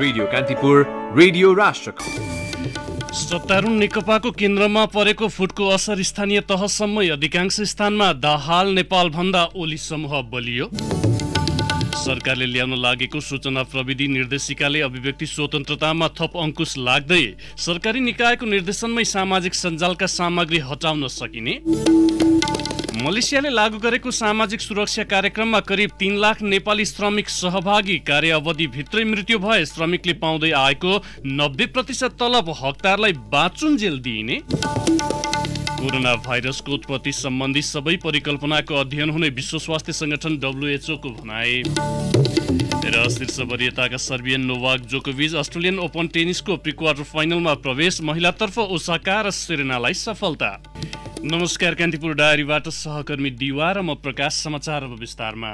radio Kantipur radio राष्ट्रको सत्तारूढ नेकपाको केन्द्रमा परेको फुटको असर स्थानीय तहसम्म अधिकांश स्थानमा दाहाल नेपालभन्दा ओली समूह बलियो सरकारले ल्याउन लागेको सूचना प्रविधि निर्देशिकाले अभिव्यक्ति स्वतन्त्रतामा थप अङ्कुश लाग्दै सरकारी निकायको निर्देशनमै सामाजिक सञ्जालका सामग्री हटाउन सकिने मलेसियाले लागू गरेको सामाजिक सुरक्षा कार्यक्रममा करिब तीन लाख नेपाली श्रमिक सहभागी कार्य अवधिभित्रै मृत्यु भए श्रमिकले पाउँदै आएको नब्बे प्रतिशत तलब हकदारलाई बाँचुन्जेल दिइने कोरोना भाइरसको उत्पत्ति सम्बन्धी सबै परिकल्पनाको अध्ययन हुने विश्व स्वास्थ्य संगठन डब्लुएचओको भनाए र शीर्ष वरियताका सर्बियन नोवाक जोकोभिज अस्ट्रेलियन ओपन टेनिसको प्रिक्वार्टर फाइनलमा प्रवेश महिलातर्फ ओसाका र सेरेनालाई सफलता नमस्कार कान्तिपुर डायरीबाट सहकर्मी दिवा र म प्रकाश समाचार अब विस्तारमा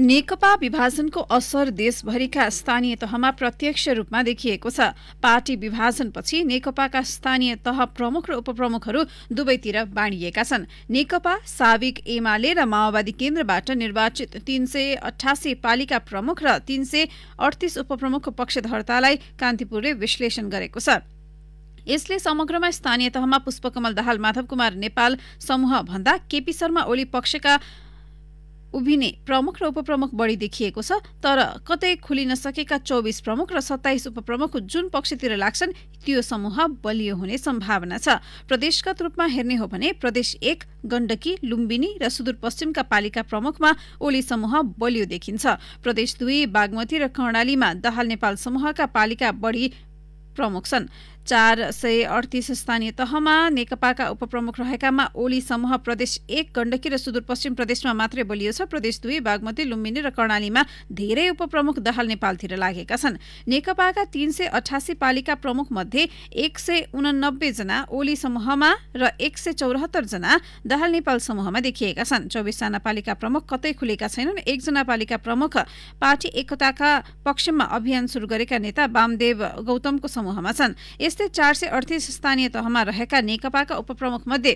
नेकपा विभाजनको असर देशभरिका स्थानीय तहमा प्रत्यक्ष रूपमा देखिएको छ पार्टी विभाजनपछि नेकपाका स्थानीय तह प्रमुख र उपप्रमुखहरू दुवैतिर बाँडिएका छन् नेकपा साविक एमाले र माओवादी केन्द्रबाट निर्वाचित तीन सय अठासी पालिका प्रमुख र तीन सय अडतिस उपप्रमुख पक्षधर्तालाई कान्तिपुरले विश्लेषण गरेको छ यसले समग्रमा स्थानीय तहमा पुष्पकमल दाहाल माधव कुमार नेपाल समूह भन्दा केपी शर्मा ओली पक्षका उभिने प्रमुख र उपप्रमुख बढी देखिएको छ तर कतै खुलिन सकेका चौबिस प्रमुख र सत्ताइस उपप्रमुख जुन पक्षतिर लाग्छन् त्यो समूह बलियो हुने सम्भावना छ प्रदेशगत रूपमा हेर्ने हो भने प्रदेश एक गण्डकी लुम्बिनी र सुदूरपश्चिमका पालिका प्रमुखमा ओली समूह बलियो देखिन्छ प्रदेश दुई बागमती र कर्णालीमा दहाल नेपाल समूहका पालिका बढी प्रमुख छन् चार सय अडतिस स्थानीय तहमा नेकपाका उपप्रमुख रहेकामा ओली समूह प्रदेश एक गण्डकी र सुदूरपश्चिम प्रदेशमा मात्रै बलियो छ प्रदेश दुई बागमती लुम्बिनी र कर्णालीमा धेरै उपप्रमुख दहाल नेपालतिर लागेका छन् नेकपाका तीन सय अठासी पालिका प्रमुख मध्ये एक सय उनानब्बेजना ओली समूहमा र एक सय चौरात्तरजना दहाल नेपाल समूहमा देखिएका छन् चौबिसजना पालिका प्रमुख कतै खुलेका छैनन् एकजना पालिका प्रमुख पार्टी एकताका पक्षमा अभियान सुरु गरेका नेता वामदेव गौतमको समूहमा छन् यस्तै चार स्थानीय तहमा रहेका नेकपाका मध्ये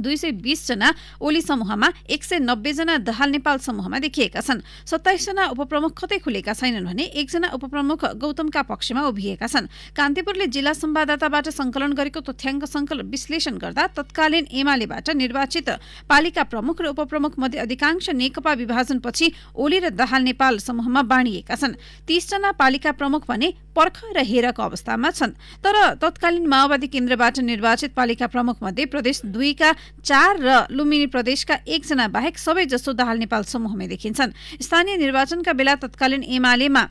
दुई सय बिसजना ओली समूहमा एक सय नब्बेजना दहाल नेपाल समूहमा देखिएका छन् सत्ताइसजना उपप्रमुख कतै खुलेका छैनन् भने एकजना उपप्रमुख गौतमका पक्षमा उभिएका छन् कान्तिपुरले जिल्ला संवाददाताबाट संकलन गरेको तथ्याङ्क संकलन विश्लेषण गर्दा तत्कालीन एमालेबाट निर्वाचित पालिका प्रमुख र उपप्रमुख मध्ये अधिकांश नेकपा विभाजनपछि ओली र दहाल नेपाल समूहमा बाँडिएका छन् तीसजना पालिका प्रमुख भने पर्ख र हेरको अवस्थामा छन् तर तत्कालीन माओवादी केन्द्रबाट निर्वाचित पालिका प्रमुख मध्ये प्रदेश दुईका चार र लुम्बिनी प्रदेशका एकजना बाहेक सबै जसो दाहाल नेपाल समूहमै देखिन्छन् स्थानीय निर्वाचनका बेला तत्कालीन एमालेमा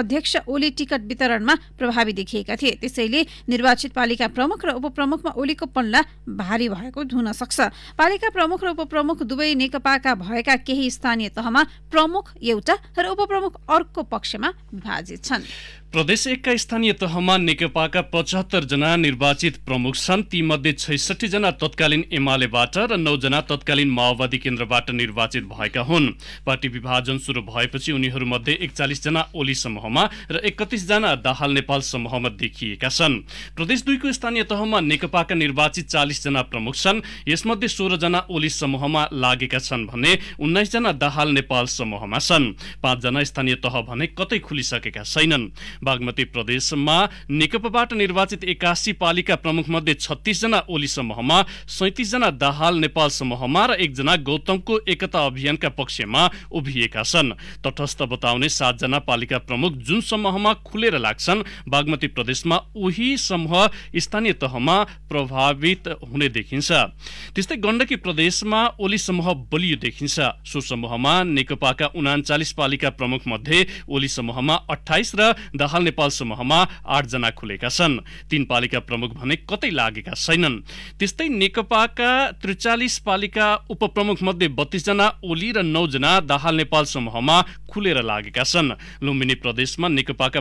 अध्यक्ष ओली टिकट वितरणमा प्रभावी देखिएका थिए त्यसैले निर्वाचित पालिका प्रमुख र उपप्रमुखमा ओलीको पल्ला भारी भएको हुन सक्छ पालिका प्रमुख र उपप्रमुख दुवै नेकपाका भएका केही स्थानीय तहमा प्रमुख एउटा र उपप्रमुख अर्को पक्षमा विभाजित छन् प्रदेश एकका स्थानीय तहमा नेकपाका जना निर्वाचित प्रमुख छन् तीमध्ये छैसठीजना तत्कालीन एमालेबाट र नौजना तत्कालीन माओवादी केन्द्रबाट निर्वाचित भएका हुन् पार्टी विभाजन सुरु भएपछि उनीहरूमध्ये एकचालिसजना ओली समूहमा र जना दाहाल नेपाल समूहमा देखिएका छन् प्रदेश दुईको स्थानीय तहमा नेकपाका निर्वाचित चालिसजना प्रमुख छन् यसमध्ये जना ओली समूहमा लागेका छन् भने उन्नाइसजना दाहाल नेपाल समूहमा छन् पाँचजना स्थानीय तह भने कतै खुलिसकेका छैनन् बागमती प्रदेशमा नेकपाबाट निर्वाचित एकासी पालिका प्रमुखमध्ये छत्तिसजना ओली समूहमा सैतिसजना दाहाल नेपाल समूहमा र एकजना गौतमको एकता अभियानका पक्षमा उभिएका छन् तटस्थ बताउने सातजना पालिका प्रमुख जुन समूहमा खुलेर लाग्छन् बागमती प्रदेशमा उही समूह स्थानीय तहमा प्रभावित हुने देखिन्छ त्यस्तै गण्डकी प्रदेशमा ओली समूह बलियो देखिन्छ सो समूहमा नेकपाका उनाचालिस पालिका प्रमुख मध्ये ओली समूहमा अठाइस र दाहाल समूहमा आठजना खुलेका छन् तीन पालिका प्रमुख भने कतै लागेका छैनन् त्यस्तै नेकपाका त्रिचालिस पालिका उपप्रमुख मध्ये बत्तीसजना ओली र नौजना दाहाल नेपाल समूहमा खुलेर लागेका छन् लुम्बिनी प्रदेशमा नेकपाका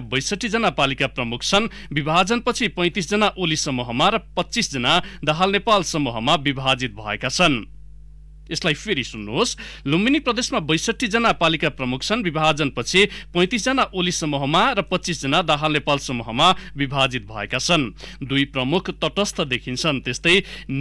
जना पालिका प्रमुख छन् विभाजनपछि पैँतिसजना ओली समूहमा र पच्चिसजना दाहाल नेपाल समूहमा विभाजित भएका छन् यसलाई फेरि सुन्नुहोस् लुम्बिनी प्रदेशमा जना पालिका प्रमुख छन् विभाजनपछि पैँतिसजना ओली समूहमा र पच्चिसजना दाहाल नेपाल समूहमा विभाजित भएका छन् दुई प्रमुख तटस्थ देखिन्छन् त्यस्तै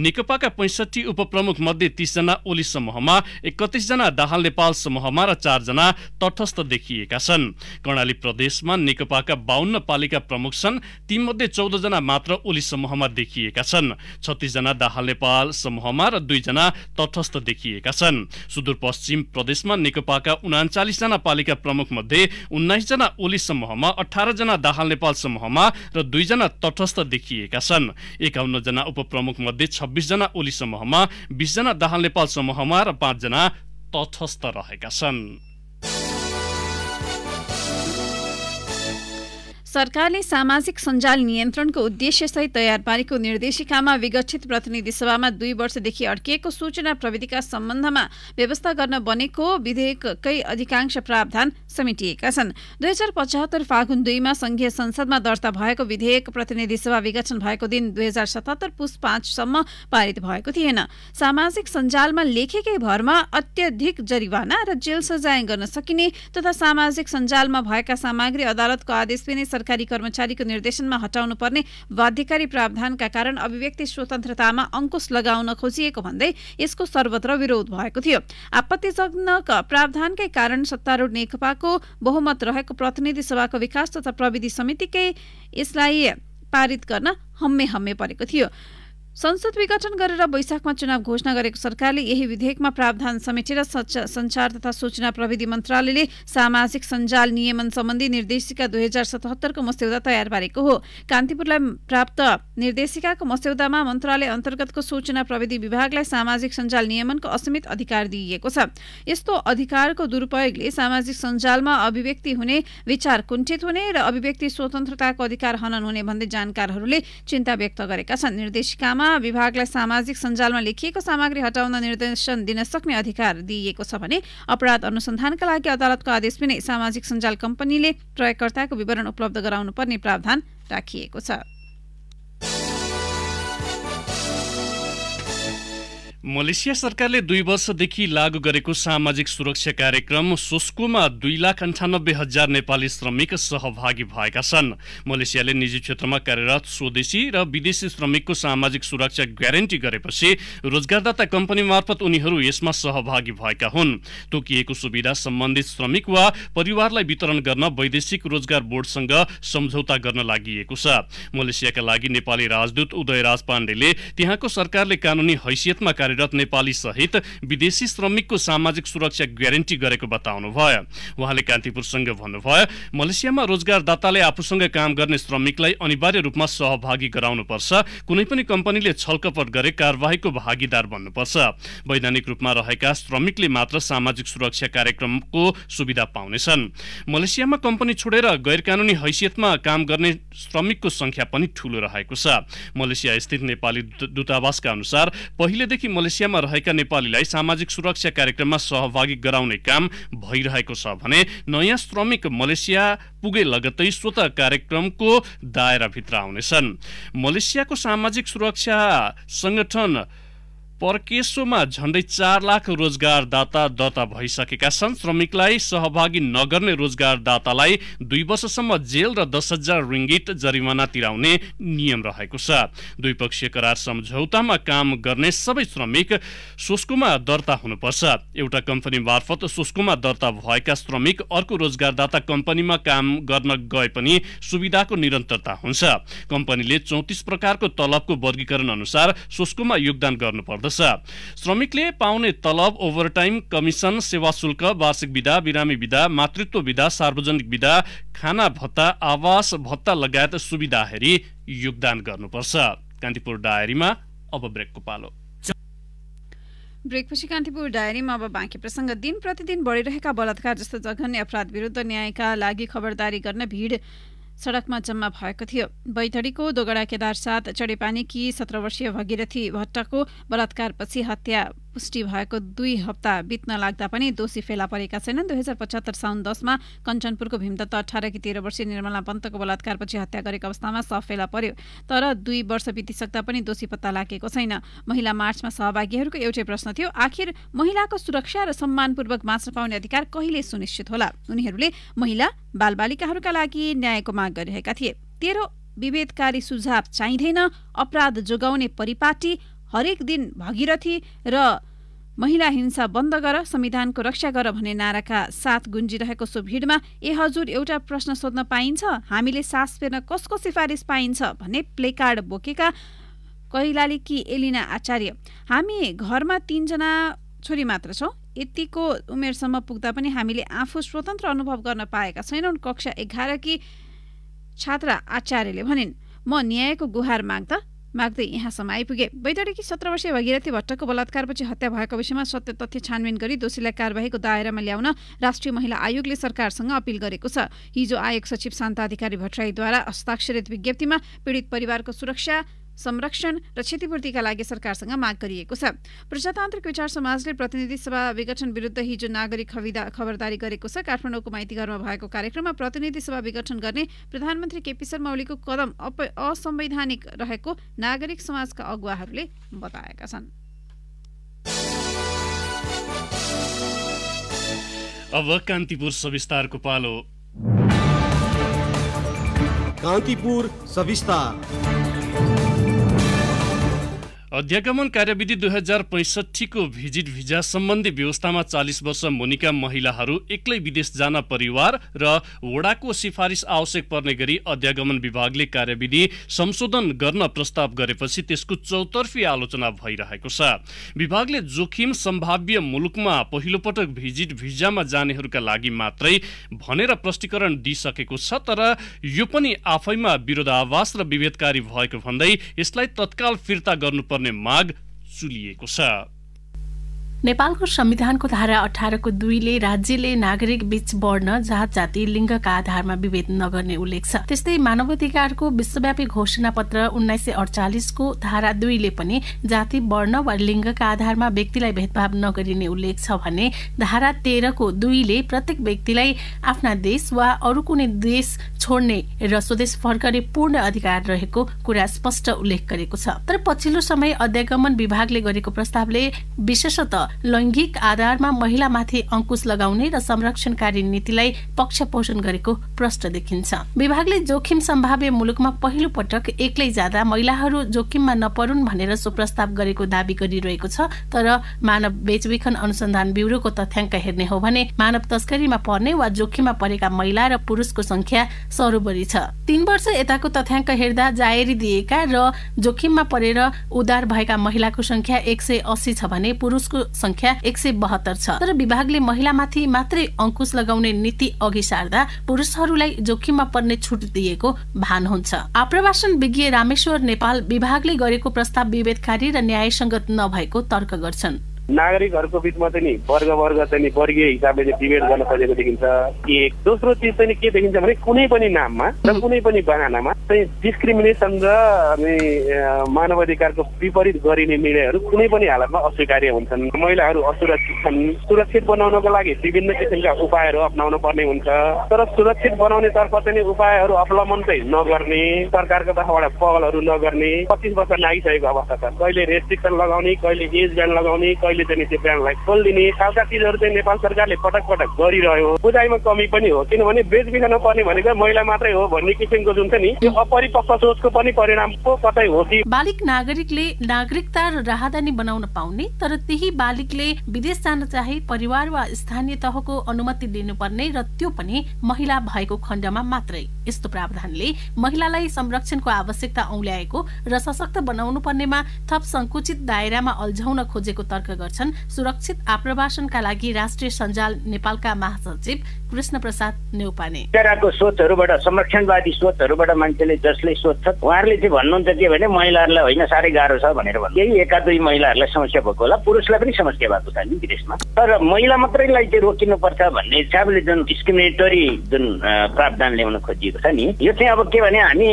नेकपाका पैँसठी उपप्रमुख मध्ये तीसजना ओली समूहमा एकतिसजना दाहाल नेपाल समूहमा र चारजना तटस्थ देखिएका छन् कर्णाली प्रदेशमा नेकपाका बाहन्न पालिका प्रमुख छन् तीमध्ये चौधजना मात्र ओली समूहमा देखिएका छन् छत्तिसजना दाहाल नेपाल समूहमा र दुईजना तटस्थ देखिएका छन् सुदूरपश्चिम प्रदेशमा नेकपाका उनाचालिसजना पालिका प्रमुख मध्ये उन्नाइसजना ओली समूहमा जना दाहाल नेपाल समूहमा र दुईजना तटस्थ देखिएका छन् एकाउन्नजना उपप्रमुख मध्ये छब्बिसजना ओली समूहमा बिसजना दाहाल नेपाल समूहमा र पाँचजना तटस्थ रहेका छन् सरकारले सामाजिक सञ्जाल नियन्त्रणको उद्देश्यसहित तयार पारेको निर्देशिकामा विगठित प्रतिनिधि सभामा दुई वर्षदेखि अड्किएको सूचना प्रविधिका सम्बन्धमा व्यवस्था गर्न बनेको विधेयककै अधिकांश प्रावधान समेटिएका छन् दुई हजार पचहत्तर फागुन दुईमा संघीय संसदमा दर्ता भएको विधेयक प्रतिनिधि सभा विघटन भएको दिन दुई हजार सतहत्तर पुस पाँचसम्म पारित भएको थिएन सामाजिक सञ्जालमा लेखेकै भरमा अत्यधिक जरिवाना र जेल सजाय गर्न सकिने तथा सामाजिक सञ्जालमा भएका सामग्री अदालतको आदेश पनि सरकारी कर्मचारीको निर्देशनमा पर्ने बाध्यकारी प्रावधानका कारण अभिव्यक्ति स्वतन्त्रतामा अङ्कुश लगाउन खोजिएको भन्दै यसको सर्वत्र विरोध भएको थियो आपत्तिजनक प्रावधानकै कारण सत्तारूढ नेकपाको बहुमत रहेको प्रतिनिधि सभाको विकास तथा प्रविधि समितिकै यसलाई पारित गर्न हम्मे हम्मे परेको थियो संसद विघटन गरेर वैशाखमा चुनाव घोषणा गरेको सरकारले यही विधेयकमा प्रावधान समेटेर संचार तथा सूचना प्रविधि मन्त्रालयले सामाजिक सञ्जाल नियमन सम्बन्धी निर्देशिका दुई हजार सतहत्तरको मस्यौदा तयार पारेको हो कान्तिपुरलाई प्राप्त निर्देशिकाको मस्यौदामा मन्त्रालय अन्तर्गतको सूचना प्रविधि विभागलाई सामाजिक सञ्जाल नियमनको असीमित अधिकार दिइएको छ यस्तो अधिकारको दुरुपयोगले सामाजिक सञ्जालमा अभिव्यक्ति हुने विचार कुण्ठित हुने र अभिव्यक्ति स्वतन्त्रताको अधिकार हनन हुने भन्दै जानकारहरूले चिन्ता व्यक्त गरेका छन् निर्देशिकामा विभागलाई सामाजिक सञ्जालमा लेखिएको सामग्री हटाउन निर्देशन दिन सक्ने अधिकार दिइएको छ भने अपराध अनुसन्धानका लागि अदालतको आदेश पनि सामाजिक सञ्जाल कम्पनीले प्रयोगकर्ताको विवरण उपलब्ध गराउनुपर्ने प्रावधान राखिएको छ मलेसिया सरकारले दुई वर्षदेखि लागू गरेको सामाजिक सुरक्षा कार्यक्रम सोस्कोमा दुई लाख अन्ठानब्बे हजार नेपाली श्रमिक सहभागी भएका छन् मलेसियाले निजी क्षेत्रमा कार्यरत स्वदेशी र विदेशी श्रमिकको सामाजिक सुरक्षा ग्यारेन्टी गरेपछि रोजगारदाता कम्पनी मार्फत उनीहरू यसमा सहभागी भएका हुन् तोकिएको सुविधा सम्बन्धित श्रमिक वा परिवारलाई वितरण गर्न वैदेशिक रोजगार बोर्डसँग सम्झौता गर्न लागि छ मलेसियाका लागि नेपाली राजदूत उदयराज पाण्डेले त्यहाँको सरकारले कानुनी हैसियतमा कार्य कार्यरत नेपाली सहित विदेशी श्रमिकको सामाजिक सुरक्षा ग्यारेन्टी गरेको बताउनुभयो उहाँले कान्तिपुरसँग भन्नुभयो मलेसियामा रोजगारदाताले आफूसँग काम गर्ने श्रमिकलाई अनिवार्य रूपमा सहभागी गराउनुपर्छ कुनै पनि कम्पनीले छलकपट गरे कार्यवाहीको भागीदार बन्नुपर्छ वैधानिक रूपमा रहेका श्रमिकले मात्र सामाजिक सुरक्षा कार्यक्रमको सुविधा पाउनेछन् मलेसियामा कम्पनी छोडेर गैर कानुनी हैसियतमा काम गर्ने श्रमिकको संख्या पनि ठूलो रहेको छ मलेसिया स्थित नेपाली दूतावासका अनुसार पहिलेदेखि मलेसियामा रहेका नेपालीलाई सामाजिक सुरक्षा कार्यक्रममा सहभागी गराउने काम भइरहेको छ भने नयाँ श्रमिक मलेसिया पुगे लगत्तै स्वत कार्यक्रमको दायराभित्र आउनेछन् मलेसियाको सामाजिक सुरक्षा सङ्गठन परकेश्वरमा झण्डै चार लाख रोजगारदाता दर्ता भइसकेका छन् श्रमिकलाई सहभागी नगर्ने रोजगारदातालाई दुई वर्षसम्म जेल र दस हजार रिङ्गित जरिमाना तिराउने नियम रहेको छ द्विपक्षीय करार सम्झौतामा काम गर्ने सबै श्रमिक सोस्कोमा दर्ता हुनुपर्छ एउटा कम्पनी मार्फत सोस्कोमा दर्ता भएका श्रमिक अर्को रोजगारदाता कम्पनीमा काम गर्न गए पनि सुविधाको निरन्तरता हुन्छ कम्पनीले चौतिस प्रकारको तलबको वर्गीकरण अनुसार सोस्कोमा योगदान गर्नुपर्छ गर्दछ श्रमिकले पाउने तलब ओभरटाइम कमिसन सेवा शुल्क वार्षिक विधा बिरामी विधा मातृत्व विधा सार्वजनिक विधा खाना भत्ता आवास भत्ता लगायत सुविधा हेरी योगदान गर्नुपर्छ कान्तिपुर डायरीमा अब ब्रेकको पालो ब्रेकपछि कान्तिपुर डायरीमा अब बाँकी प्रसङ्ग दिन प्रतिदिन बढिरहेका बलात्कार जस्तो जघन्य अपराध विरुद्ध न्यायका लागि खबरदारी गर्न भिड सडकमा जम्मा भएको थियो बैतडीको दोगडा साथ चढेपानीकी सत्र वर्षीय भगीरथी भट्टको बलात्कारपछि हत्या पुष्टि भएको दुई हप्ता बित्न लाग्दा पनि दोषी फेला परेका छैनन् दुई हजार पचहत्तर साउन दसमा कञ्चनपुरको भीमदत्त कि तेह्र वर्षीय निर्मला पन्तको बलात्कारपछि हत्या गरेको अवस्थामा स फेला पर्यो तर दुई वर्ष बितिसक्दा पनि दोषी पत्ता लागेको छैन महिला मार्चमा सहभागीहरूको एउटै प्रश्न थियो आखिर महिलाको सुरक्षा र सम्मानपूर्वक बाँच्न पाउने अधिकार कहिले सुनिश्चित होला उनीहरूले महिला बालबालिकाहरूका लागि न्यायको माग गरिरहेका थिए तेह्र विभेदकारी सुझाव चाहिँदैन अपराध जोगाउने परिपाटी हरेक दिन भगीरथी र महिला हिंसा बन्द गर संविधानको रक्षा गर भन्ने नाराका साथ गुन्जिरहेको सो भिडमा ए हजुर एउटा प्रश्न सोध्न पाइन्छ हामीले सास फेर्न कसको सिफारिस पाइन्छ भन्ने प्लेकार्ड बोकेका कैलाली कि एलिना आचार्य हामी घरमा तिनजना छोरी मात्र छौँ यतिको उमेरसम्म पुग्दा पनि हामीले आफू स्वतन्त्र अनुभव गर्न पाएका छैनौँ कक्षा एघार कि छात्रा आचार्यले भनिन् म न्यायको गुहार माग्दा माग्दै यहाँसम्म आइपुगे बैतडीकी सत्र वर्षीय भगीरथी भट्टको बलात्कारपछि हत्या भएको विषयमा सत्य तथ्य छानबिन गरी दोषीलाई कार्यवाहीको दायरामा ल्याउन राष्ट्रिय महिला आयोगले सरकारसँग अपिल गरेको छ हिजो आयोग सचिव शान्ता अधिकारी भट्टराईद्वारा हस्ताक्षरित विज्ञप्तिमा पीडित परिवारको सुरक्षा संरक्षण र क्षतिपूर्तिका लागि सरकारसँग माग गरिएको छ प्रजातान्त्रिक विचार समाजले प्रतिनिधि सभा विघटन विरुद्ध हिजो नागरिक खबरदारी गरेको छ काठमाडौँको माइतीघरमा भएको कार्यक्रममा प्रतिनिधि सभा विघटन गर्ने प्रधानमन्त्री केपी शर्मा ओलीको कदम असंवैधानिक रहेको नागरिक समाजका अगुवाहरूले बताएका छन् अब कान्तिपुर सविस्तारको पालो कान्तिपुर सविस्तार अध्यागमन कार्यविधि दुई हजार पैँसठीको भिजिट भिजा सम्बन्धी व्यवस्थामा चालिस वर्ष मुनिका महिलाहरू एक्लै विदेश जान परिवार र वडाको सिफारिस आवश्यक पर्ने गरी अध्यागमन विभागले कार्यविधि संशोधन गर्न प्रस्ताव गरेपछि त्यसको चौतर्फी आलोचना भइरहेको छ विभागले जोखिम सम्भाव्य मुलुकमा पहिलोपटक भिजिट भिजामा जानेहरूका लागि मात्रै भनेर प्रष्टीकरण दिइसकेको छ तर यो पनि आफैमा विरोधावास र विभेदकारी भएको भन्दै यसलाई तत्काल फिर्ता गर्नुपर्ने गर्नुपर्ने माग चुलिएको छ नेपालको संविधानको धारा अठारको दुईले राज्यले नागरिक बीच बढ्न जात जाति लिङ्गका आधारमा विभेद नगर्ने उल्लेख छ त्यस्तै मानवाधिकारको विश्वव्यापी घोषणा पत्र उन्नाइस सय अडचालिसको धारा दुईले पनि जाति वर्ण वा लिङ्गका आधारमा व्यक्तिलाई भेदभाव नगरिने उल्लेख छ भने धारा तेह्रको दुईले प्रत्येक व्यक्तिलाई आफ्ना देश वा अरू कुनै देश छोड्ने र स्वदेश फर्कने पूर्ण अधिकार रहेको कुरा स्पष्ट उल्लेख गरेको छ तर पछिल्लो समय अध्यागमन विभागले गरेको प्रस्तावले विशेषत लैङ्गिक आधारमा महिलामाथि अङ्कुश लगाउने र संरक्षणकारी नीतिलाई पक्ष पोषण गरेको प्रष्ट देखिन्छ विभागले जोखिम सम्भाव्य मुलुकमा पहिलो पटक एक्लै जाँदा महिलाहरू जोखिममा नपरून् भनेर सो प्रस्ताव गरेको दावी गरिरहेको छ तर मानव बेचबिखन अनुसन्धान ब्युरोको तथ्याङ्क हेर्ने हो भने मानव तस्करीमा पर्ने वा जोखिममा परेका महिला र पुरुषको संख्या सरोबरी छ तीन वर्ष यताको तथ्याङ्क हेर्दा जायरी दिएका र जोखिममा परेर उद्धार भएका महिलाको संख्या एक सय अस्सी छ भने पुरुषको संख्या एक सय बहत्तर छ तर विभागले महिलामाथि मात्रै अङ्कुश लगाउने नीति अघि सार्दा पुरुषहरूलाई जोखिममा पर्ने छुट दिएको भान हुन्छ आप्रवासन विज्ञ रामेश्वर नेपाल विभागले गरेको प्रस्ताव विभेदकारी र न्यायसङ्गत नभएको तर्क गर्छन् नागरिकहरूको बिचमा चाहिँ नि वर्ग वर्ग चाहिँ नि वर्गीय हिसाबले चाहिँ विभेद गर्न खोजेको देखिन्छ एक दोस्रो चिज चाहिँ के देखिन्छ भने कुनै पनि नाममा र कुनै पनि गहनामा चाहिँ डिस्क्रिमिनेसन र अनि मानवाधिकारको विपरीत गरिने निर्णयहरू कुनै पनि हालतमा अस्वीकार्य हुन्छन् महिलाहरू असुरक्षित छन् सुरक्षित बनाउनको लागि विभिन्न किसिमका उपायहरू अप्नाउनु पर्ने हुन्छ तर सुरक्षित बनाउने तर्फ चाहिँ उपायहरू अवलम्बन चाहिँ नगर्ने सरकारको तर्फबाट पहलहरू नगर्ने पच्चिस वर्ष लागिसकेको अवस्था छ कहिले रेस्ट्रिक्सन लगाउने कहिले एज ब्यान्ड लगाउने कहिले चाहिँ त्यो ब्यान्डलाई खोलिदिने खालका चिजहरू चाहिँ नेपाल सरकारले पटक पटक गरिरह्यो बुझाइमा कमी पनि हो किनभने बेचबिखन पर्ने भनेको महिला मात्रै हो भन्ने किसिमको जुन छ नि अपरिपक्व पनि परिणामको कतै हो कि बालिक नागरिकले नागरिकता र राहदानी बनाउन पाउने तर त्यही बालिकले विदेश जान चाहे परिवार वा स्थानीय तहको अनुमति लिनुपर्ने र त्यो पनि महिला भएको खण्डमा मात्रै यस्तो प्रावधानले महिलालाई संरक्षणको आवश्यकता औल्याएको र सशक्त बनाउनु पर्नेमा थप संकुचित दायरामा अल्झाउन खोजेको तर्क गर्छन् सुरक्षित आप्रवासनका लागि राष्ट्रिय सञ्जाल नेपालका महासचिव कृष्ण प्रसाद नेउपाने सोचहरूबाट संरक्षणवादी सोचहरूबाट मान्छे मान्छेले जसले सोध्छ उहाँहरूले चाहिँ भन्नुहुन्छ के भने महिलाहरूलाई होइन साह्रै गाह्रो छ भनेर भन्नु यही एका दुई महिलाहरूलाई समस्या भएको होला पुरुषलाई पनि समस्या भएको छ नि विदेशमा तर महिला मात्रैलाई चाहिँ रोकिनुपर्छ भन्ने हिसाबले जुन डिस्क्रिमिनेटरी जुन प्रावधान ल्याउन खोजिएको छ नि यो चाहिँ अब के भने हामी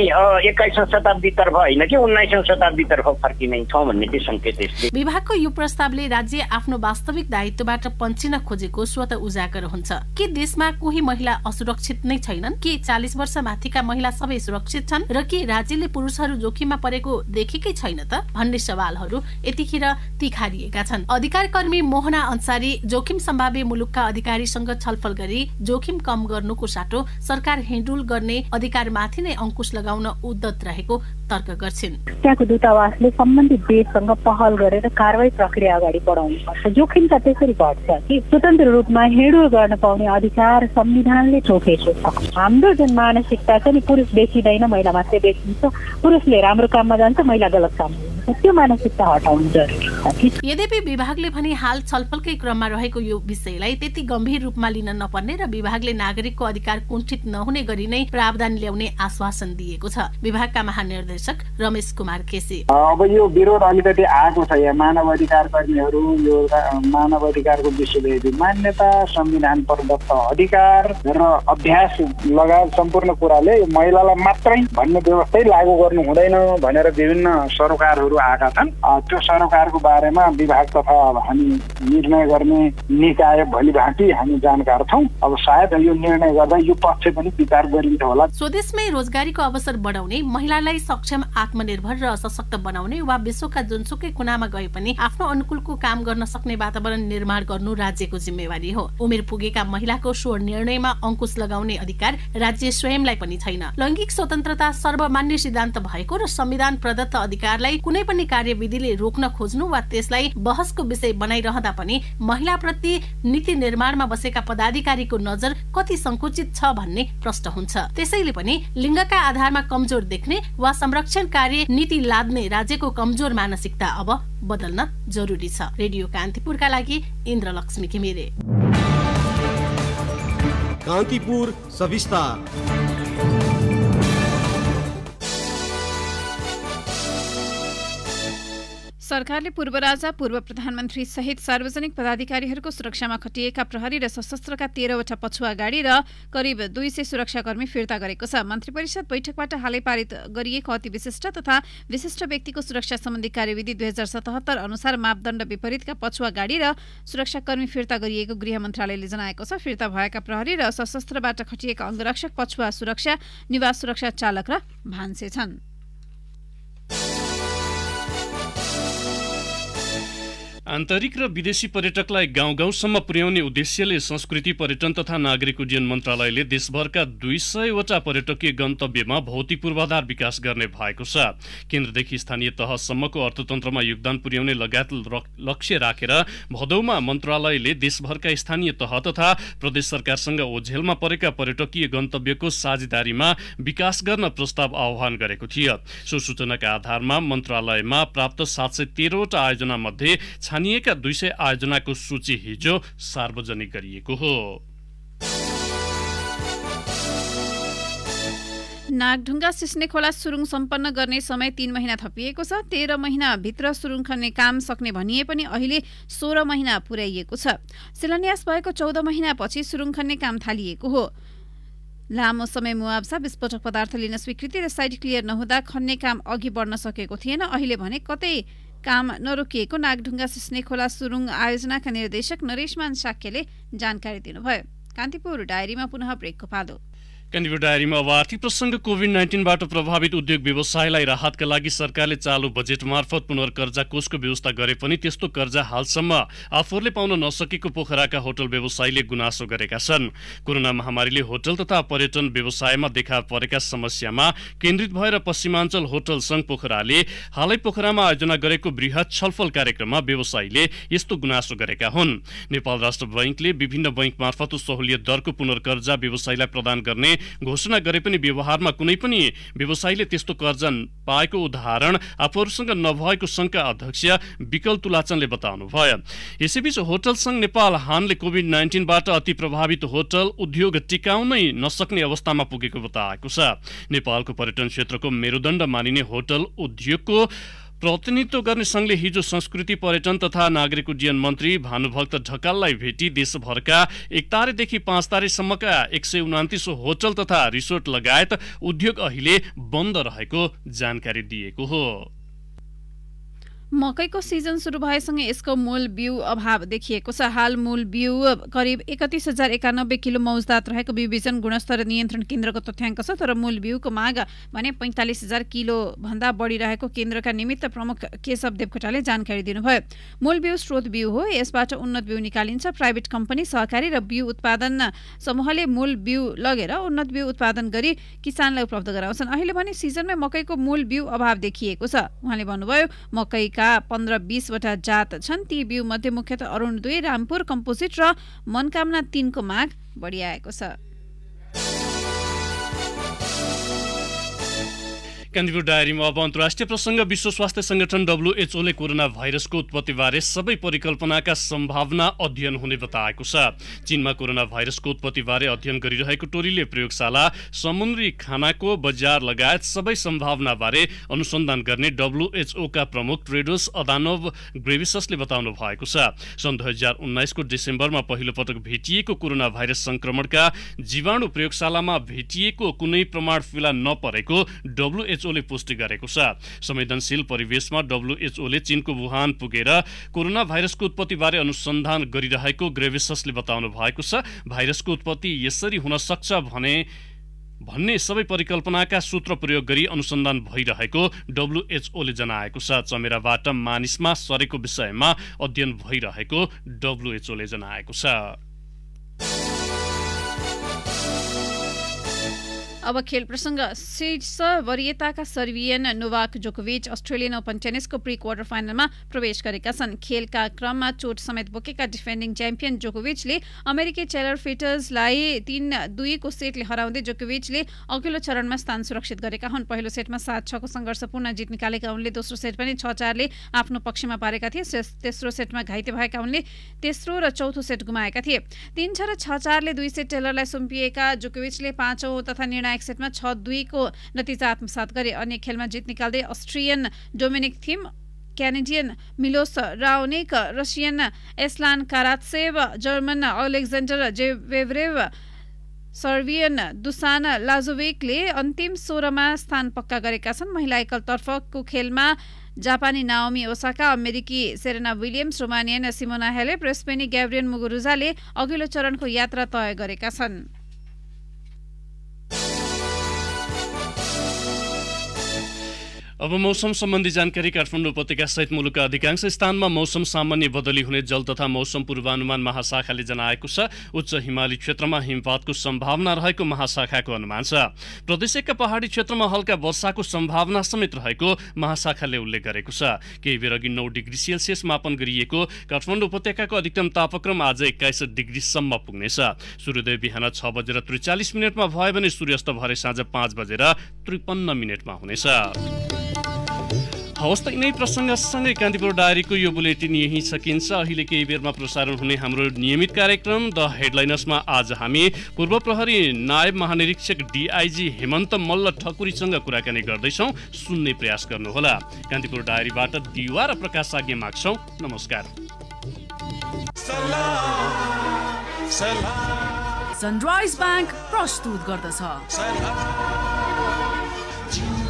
एक्काइसौँ शताब्दीतर्फ होइन कि उन्नाइसौँ शताब्दीतर्फ फर्किने छौँ भन्ने चाहिँ सङ्केत यसले विभागको यो प्रस्तावले राज्य आफ्नो वास्तविक दायित्वबाट पन्छिन खोजेको स्वत उजागर हुन्छ के देशमा कोही महिला असुरक्षित नै छैनन् के चालिस वर्ष माथिका महिला सबै सुरक्षित सुरक्षित छन् र के राज्यले पुरुषहरू जोखिममा परेको देखेकै छैन त भन्ने सवालहरू यतिखेर तिखारिएका छन् अधिकार कर्मी मोहना अन्सारी जोखिम सम्भाव्य मुलुकका अधिकारीसँग छलफल गरी जोखिम कम गर्नुको साटो सरकार हिन्डुल गर्ने अधिकारमाथि नै अङ्कुश लगाउन उद्धत रहेको तर्क गर्छिन् त्यहाँको दूतावासले सम्बन्धित देशसँग पहल गरेर कारवाही प्रक्रिया अगाडि पर्छ जोखिम त त्यसरी घट्छ कि स्वतन्त्र रूपमा हिँडुल गर्न पाउने अधिकार संविधानले तोकेको छ हाम्रो जुन मानसिकता छ नि पुरुष बेचिँदैन महिला मात्रै बेचिन्छ पुरुषले राम्रो काममा जान्छ महिला गलत काममा त्यो मानसिकता जरुरी छ यद्यपि विभागले भने हाल छलफलकै क्रममा रहेको यो विषयलाई त्यति गम्भीर रूपमा लिन नपर्ने र विभागले नागरिकको अधिकार कुण्ठित नहुने गरी नै प्रावधान ल्याउने आश्वासन दिएको छ विभागका महानिर्देशक निर्देशक रमेश कुमार केसी अब यो विरोध अलिकति आएको छ यहाँ मानव अधिकार कर्मीहरू यो मानव अधिकारको विश्वव्यापी मान्यता संविधान प्रदत्त अधिकार र अभ्यास लगायत सम्पूर्ण कुराले महिलालाई मात्रै भन्ने व्यवस्थै लागू गर्नु हुँदैन भनेर विभिन्न सरोकारहरू आएका छन् त्यो सरोकारको बारेमा विभाग तथा हामी निर्णय गर्ने निकाय भलिभाँति हामी जानकार छौँ अब सायद यो निर्णय गर्दा यो पक्ष पनि विचार गरिन्छ होला स्वदेशमै रोजगारीको अवसर बढाउने महिलालाई सक्षम आत्मनिर्भर र सशक्त बनाउने वा विश्वका जुनसुकै कुनामा गए पनि आफ्नो अनुकूलको काम गर्न सक्ने वातावरण निर्माण गर्नु राज्यको जिम्मेवारी हो उमेर पुगेका महिलाको स्वर निर्णयमा अङ्कुश लगाउने अधिकार राज्य स्वयंलाई पनि छैन लैङ्गिक स्वतन्त्रता सर्वमान्य सिद्धान्त भएको र संविधान प्रदत्त अधिकारलाई कुनै पनि कार्यविधिले रोक्न खोज्नु वा त्यसलाई बहसको विषय बनाइरहँदा पनि महिलाप्रति नीति निर्माणमा बसेका पदाधिकारीको नजर कति संकुचित छ भन्ने प्रश्न हुन्छ त्यसैले पनि लिङ्गका आधारमा कमजोर देख्ने वा कार्य नीति लाद्ने राज्यको कमजोर मानसिकता अब बदल्न जरुरी छ रेडियो कान्तिपुरका लागि इन्द्रलक्ष्मी घिमिरे कान्तिपुर सविस्तार सरकारले पूर्व राजा पूर्व प्रधानमन्त्री सहित सार्वजनिक पदाधिकारीहरूको सुरक्षामा खटिएका प्रहरी र सशस्त्रका तेह्रवटा पछुवा गाडी र करिब दुई सय सुरक्षाकर्मी फिर्ता गरेको छ मन्त्री परिषद बैठकबाट हालै पारित गरिएको अति विशिष्ट तथा विशिष्ट व्यक्तिको सुरक्षा सम्बन्धी कार्यविधि दुई हजार सतहत्तर अनुसार मापदण्ड विपरीतका पछुवा गाडी र सुरक्षाकर्मी फिर्ता गरिएको गृह मन्त्रालयले जनाएको छ फिर्ता भएका प्रहरी र सशस्त्रबाट खटिएका अङ्गरक्षक पछुवा सुरक्षा निवास सुरक्षा चालक र भान्से छन् आन्तरिक र विदेशी पर्यटकलाई गाउँ गाउँसम्म पुर्याउने उद्देश्यले संस्कृति पर्यटन तथा नागरिक उड्डयन मन्त्रालयले देशभरका दुई सयवटा पर्यटकीय गन्तव्यमा भौतिक पूर्वाधार विकास गर्ने भएको छ केन्द्रदेखि स्थानीय तहसम्मको अर्थतन्त्रमा योगदान पुर्याउने लगायत लक्ष्य राखेर भदौमा मन्त्रालयले देशभरका स्थानीय तह तथा प्रदेश सरकारसँग ओझेलमा परेका पर्यटकीय गन्तव्यको साझेदारीमा विकास गर्न प्रस्ताव आह्वान गरेको थियो सो सूचनाका आधारमा मन्त्रालयमा प्राप्त सात सय तेह्रवटा आयोजनामध्ये छानिएका दुई सय आयोजनाको सूची हिजो सार्वजनिक गरिएको हो नागढुङ्गा सिस्ने खोला सुरुङ सम्पन्न गर्ने समय तीन महिना थपिएको छ तेह्र महिनाभित्र सुरुङ खन्ने काम सक्ने भनिए पनि अहिले सोह्र महिना पुर्याइएको छ शिलान्यास भएको चौध महिनापछि सुरुङ खन्ने काम थालिएको हो लामो समय मुआब्जा विस्फोटक पदार्थ लिन स्वीकृति र साइड क्लियर नहुँदा खन्ने काम अघि बढ्न सकेको थिएन अहिले भने कतै काम नरोकिएको नागढुङ्गा सिस्नेखोला सुरुङ आयोजनाका निर्देशक नरेशमान साक्यले जानकारी दिनुभयो कान्तिपुर डायरीमा पुनः ब्रेकको पालो केन्द्रीय डायरीमा अब आर्थिक प्रसङ्ग कोभिड नाइन्टिनबाट प्रभावित उद्योग व्यवसायलाई राहतका लागि सरकारले चालु बजेट मार्फत पुनर्कर्जा कोषको व्यवस्था गरे पनि त्यस्तो कर्जा हालसम्म आफूहरूले पाउन नसकेको पोखराका होटल व्यवसायीले गुनासो गरेका छन् कोरोना महामारीले होटल तथा पर्यटन व्यवसायमा देखा परेका समस्यामा केन्द्रित भएर पश्चिमाञ्चल होटल संघ पोखराले हालै पोखरामा आयोजना गरेको वृहत छलफल कार्यक्रममा व्यवसायीले यस्तो गुनासो गरेका हुन् नेपाल राष्ट्र बैंकले विभिन्न बैंक मार्फत सहुलियत दरको पुनर्कर्जा व्यवसायलाई प्रदान गर्ने घोषणा गरे पनि व्यवहारमा कुनै पनि व्यवसायीले त्यस्तो कर्जन पाएको उदाहरण आफूहरूसँग नभएको सङ्घका अध्यक्ष विकल तुलाचनले बताउनु भयो यसैबीच होटल सङ्घ नेपाल हानले कोभिड नाइन्टिनबाट अति प्रभावित होटल उद्योग टिकाउनै नसक्ने अवस्थामा पुगेको बताएको छ नेपालको पर्यटन क्षेत्रको मेरुदण्ड मानिने होटल उद्योगको प्रतिनिधित्व गर्ने सङ्घले हिजो संस्कृति पर्यटन तथा नागरिक उड्डयन मन्त्री भानुभक्त ढकाललाई भेटी देशभरका एक तारेदेखि पाँच तारेसम्मका एक सय उनातिस होटल तथा रिसोर्ट लगायत उद्योग अहिले बन्द रहेको जानकारी दिएको हो मकैको सिजन सुरु भएसँगै यसको मूल बिउ अभाव देखिएको छ हाल मूल बिउ करिब एकतिस हजार एकानब्बे किलो मौजदात रहेको बिउबिजन गुणस्तर नियन्त्रण केन्द्रको तथ्याङ्क छ तर मूल बिउको माग भने पैँतालिस हजार भन्दा बढी रहेको केन्द्रका निमित्त प्रमुख केशव देवकोटाले जानकारी दिनुभयो मूल बिउ स्रोत बिउ हो यसबाट उन्नत बिउ निकालिन्छ प्राइभेट कम्पनी सहकारी र बिउ उत्पादन समूहले मूल बिउ लगेर उन्नत बिउ उत्पादन गरी किसानलाई उपलब्ध गराउँछन् अहिले भने सिजनमै मकैको मूल बिउ अभाव देखिएको छ उहाँले भन्नुभयो मकैका जिल्लाका पन्ध्र बिसवटा जात छन् ती बिउ मध्ये मुख्यत अरुण दुई रामपुर कम्पोजिट र मनकामना तिनको माग बढी छ कान्तिपुर डायरीमा अब अन्तर्राष्ट्रिय प्रसङ्ग विश्व स्वास्थ्य सङ्गठन डब्लुएचओले कोरोना भाइरसको उत्पत्तिबारे सबै परिकल्पनाका सम्भावना अध्ययन हुने बताएको छ चीनमा कोरोना भाइरसको उत्पत्तिबारे अध्ययन गरिरहेको टोलीले प्रयोगशाला समुद्री खानाको बजार लगायत सबै सम्भावनाबारे अनुसन्धान गर्ने डब्लुएचओका प्रमुख ट्रेडोस अदानोव ग्रेभिससले बताउनु भएको छ सन् दुई हजार उन्नाइसको डिसेम्बरमा पहिलो पटक भेटिएको कोरोना भाइरस संक्रमणका जीवाणु प्रयोगशालामा भेटिएको कुनै प्रमाण फिला नपरेको डब्लुएच डब्लुएचओले पुष्टि गरेको छ संवेदनशील परिवेशमा डब्लुएचओले चीनको वुहान पुगेर कोरोना भाइरसको उत्पत्तिबारे अनुसन्धान गरिरहेको ग्रेभेससले बताउनु भएको छ भाइरसको उत्पत्ति यसरी हुन सक्छ भने भन्ने सबै परिकल्पनाका सूत्र प्रयोग गरी अनुसन्धान भइरहेको डब्लुएचओले जनाएको छ चमेराबाट मानिसमा सरेको विषयमा अध्ययन भइरहेको डब्लुएचओले जनाएको छ अब खेल प्रसङ्ग शीर्ष वरियताका सर्बियन नोवाक जोकोविच अस्ट्रेलियन ओपन टेनिसको प्री क्वार्टर फाइनलमा प्रवेश गरेका छन् खेलका क्रममा चोट समेत बोकेका डिफेन्डिङ च्याम्पियन जोकोविचले अमेरिकी चेलर फिटर्सलाई तीन दुईको सेटले हराउँदै जोकोविचले अघिल्लो चरणमा स्थान सुरक्षित गरेका हुन् पहिलो सेटमा सात छको सङ्घर्षपूर्ण जित निकालेका उनले दोस्रो सेट पनि छ चारले आफ्नो पक्षमा पारेका थिए तेस्रो सेटमा घाइते भएका उनले तेस्रो र चौथो सेट गुमाएका थिए तीन छ र छ चारले दुई सेट टेलरलाई सुम्पिएका जोकोविचले पाँचौँ तथा निर्णायक निर्णायक सेटमा छ दुईको नतिजा आत्मसात गरे अन्य खेलमा जित निकाल्दै Austrian Dominic Thiem Canadian Milos Raonic Russian Aslan Karatsev German Alexander Zverev Serbian Dusan लाजोविकले अन्तिम सोह्रमा स्थान पक्का गरेका छन् महिला एकलतर्फको खेलमा जापानी नाओमी ओसाका अमेरिकी Serena Williams Romanian Simona Halep र स्पेनी ग्याब्रियन मुगुरुजाले अघिल्लो चरणको यात्रा तय गरेका छन् अब मौसम सम्बन्धी जानकारी काठमाडौँ उपत्यका सहित मुलुकका अधिकांश स्थानमा मौसम सामान्य बदली हुने जल तथा मौसम पूर्वानुमान महाशाखाले जनाएको छ उच्च हिमाली क्षेत्रमा हिमपातको सम्भावना रहेको महाशाखाको अनुमान छ प्रदेशका पहाडी क्षेत्रमा हल्का वर्षाको सम्भावना समेत रहेको महाशाखाले उल्लेख गरेको छ केही बेर अघि नौ डिग्री सेल्सियस मापन गरिएको काठमाडौँ उपत्यकाको अधिकतम तापक्रम आज एक्काइस डिग्रीसम्म पुग्नेछ सूर्योदय बिहान छ बजेर त्रिचालिस मिनटमा भयो भने सूर्यास्त भरे साँझ पाँच बजेर त्रिपन्न मिनटमा हुनेछ हवस् त यिनै प्रसङ्गसँगै कान्तिपुर डायरीको यो बुलेटिन यहीँ सकिन्छ अहिले केही बेरमा प्रसारण हुने हाम्रो नियमित कार्यक्रम द हेडलाइनर्समा आज हामी पूर्व प्रहरी नायब महानिरीक्षक डिआइजी हेमन्त मल्ल ठकुरीसँग कुराकानी गर्दैछौँ सुन्ने प्रयास गर्नुहोला कान्तिपुर डायरीबाट दिवा र प्रकाश आज्ञा माग्छौँ नमस्कार सनराइज ब्याङ्क प्रस्तुत गर्दछ